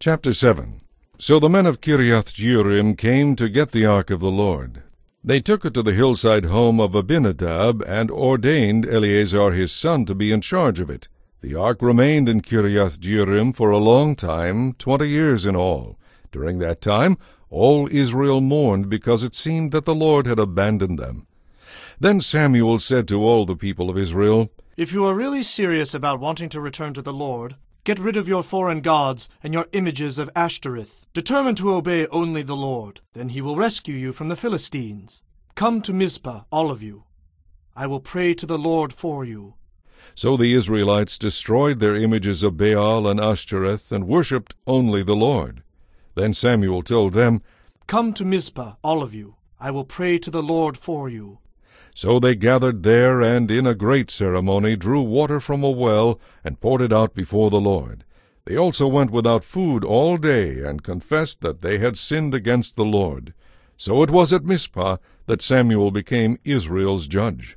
Chapter 7 So the men of Kiriath Jearim came to get the ark of the Lord. They took it to the hillside home of Abinadab, and ordained Eleazar his son to be in charge of it. The ark remained in Kiriath Jearim for a long time, twenty years in all. During that time, all Israel mourned because it seemed that the Lord had abandoned them. Then Samuel said to all the people of Israel, If you are really serious about wanting to return to the Lord, Get rid of your foreign gods and your images of Ashtoreth. Determine to obey only the Lord. Then he will rescue you from the Philistines. Come to Mizpah, all of you. I will pray to the Lord for you. So the Israelites destroyed their images of Baal and Ashtoreth and worshipped only the Lord. Then Samuel told them, Come to Mizpah, all of you. I will pray to the Lord for you. So they gathered there, and in a great ceremony drew water from a well, and poured it out before the Lord. They also went without food all day, and confessed that they had sinned against the Lord. So it was at Mizpah that Samuel became Israel's judge.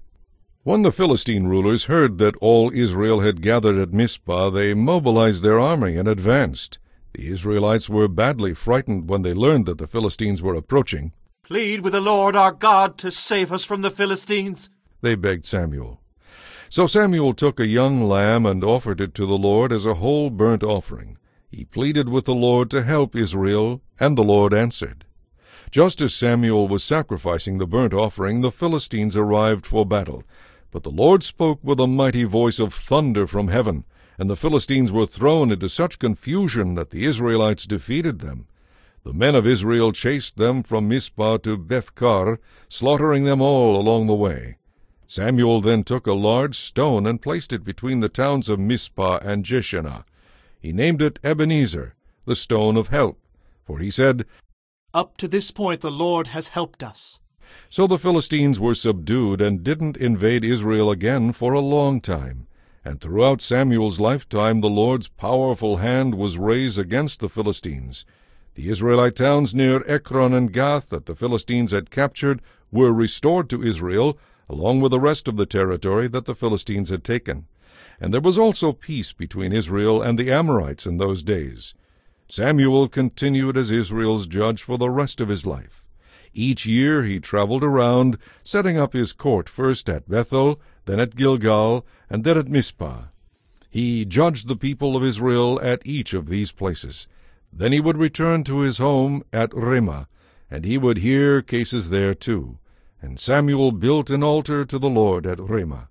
When the Philistine rulers heard that all Israel had gathered at Mizpah, they mobilized their army and advanced. The Israelites were badly frightened when they learned that the Philistines were approaching. Plead with the Lord our God to save us from the Philistines. They begged Samuel. So Samuel took a young lamb and offered it to the Lord as a whole burnt offering. He pleaded with the Lord to help Israel, and the Lord answered. Just as Samuel was sacrificing the burnt offering, the Philistines arrived for battle. But the Lord spoke with a mighty voice of thunder from heaven, and the Philistines were thrown into such confusion that the Israelites defeated them the men of Israel chased them from Mizpah to Bethkar, slaughtering them all along the way. Samuel then took a large stone and placed it between the towns of Mizpah and Jeshanah. He named it Ebenezer, the stone of help, for he said, Up to this point the Lord has helped us. So the Philistines were subdued and didn't invade Israel again for a long time. And throughout Samuel's lifetime the Lord's powerful hand was raised against the Philistines, the Israelite towns near Ekron and Gath that the Philistines had captured were restored to Israel, along with the rest of the territory that the Philistines had taken. And there was also peace between Israel and the Amorites in those days. Samuel continued as Israel's judge for the rest of his life. Each year he traveled around, setting up his court first at Bethel, then at Gilgal, and then at Mizpah. He judged the people of Israel at each of these places. Then he would return to his home at Ramah, and he would hear cases there too. And Samuel built an altar to the Lord at Ramah.